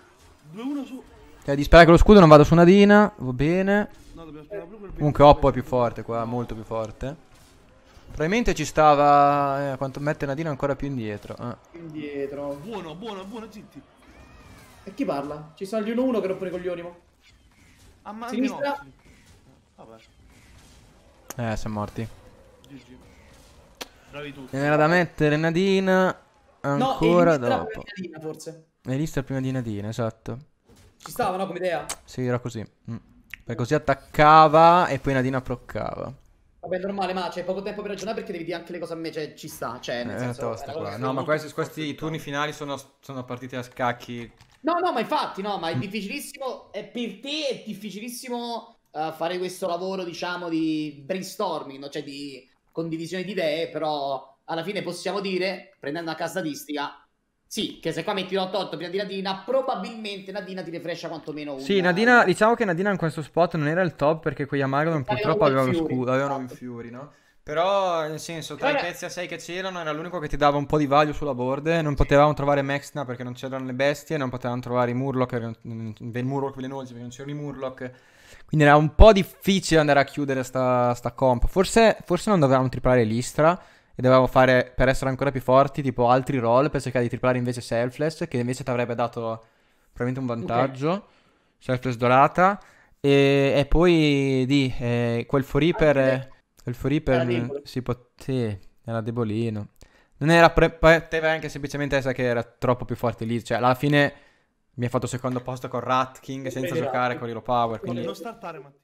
2-1 su. Cioè, dispera che lo scudo non vado su Nadina, va bene. No, dobbiamo sperare blu per Comunque Oppo è più forte qua, molto più forte. Probabilmente ci stava. Eh, quanto mette Nadina ancora più indietro. Eh. Indietro. Buono, buono, buono, zitti. E chi parla? Ci sono gli 1-1 che rompono i coglioni. Ah, ma Sinistra. No. Vabbè. Eh, siamo morti. GG. Bravi tutti. Era da mettere Nadina ancora no, dopo. Prima di Nadina, forse. Elista prima di Nadina, esatto. Ci stava, no, come idea? Sì, era così. Mm. Perché così attaccava e poi Nadina proccava. Vabbè, normale, ma c'è poco tempo per ragionare perché devi dire anche le cose a me, cioè ci sta, cioè nel eh, senso... Tosta, eh, no, ma questi, questi turni finali sono, sono partite a scacchi No, no, ma infatti, no, ma è mm. difficilissimo. È per te è difficilissimo uh, fare questo lavoro, diciamo, di brainstorming, no? cioè di condivisione di idee, però alla fine possiamo dire, prendendo una casa statistica, sì, che se qua metti l'8-8 prima di Nadina, probabilmente Nadina ti refrescia quantomeno uno. Sì, Nadina, diciamo che Nadina in questo spot non era il top perché quegli Amargon purtroppo avevano, avevano, scu- avevano esatto. Fiori, no? Però, nel senso, tra Ora... i pezzi a 6 che c'erano, era l'unico che ti dava un po' di value sulla board. Non potevamo trovare Maxna perché non c'erano le bestie, non potevamo trovare i Murloc, mm, mm, il Murloc velenosi perché non c'erano i Murloc. Quindi era un po' difficile andare a chiudere sta, sta comp. Forse, forse non dovevamo triplare l'Istra e dovevamo fare, per essere ancora più forti, tipo altri roll per cercare di triplare invece Selfless, che invece ti avrebbe dato probabilmente un vantaggio. Okay. Selfless dorata. E, e poi di eh, quel free per... Il free per... Era si pot- sì, era debolino. Non era... Pre- poteva anche semplicemente essere che era troppo più forte lì. Cioè, alla fine mi ha fatto secondo posto con Rat King senza giocare con Hero Power. Quindi... Non startare, Mattia.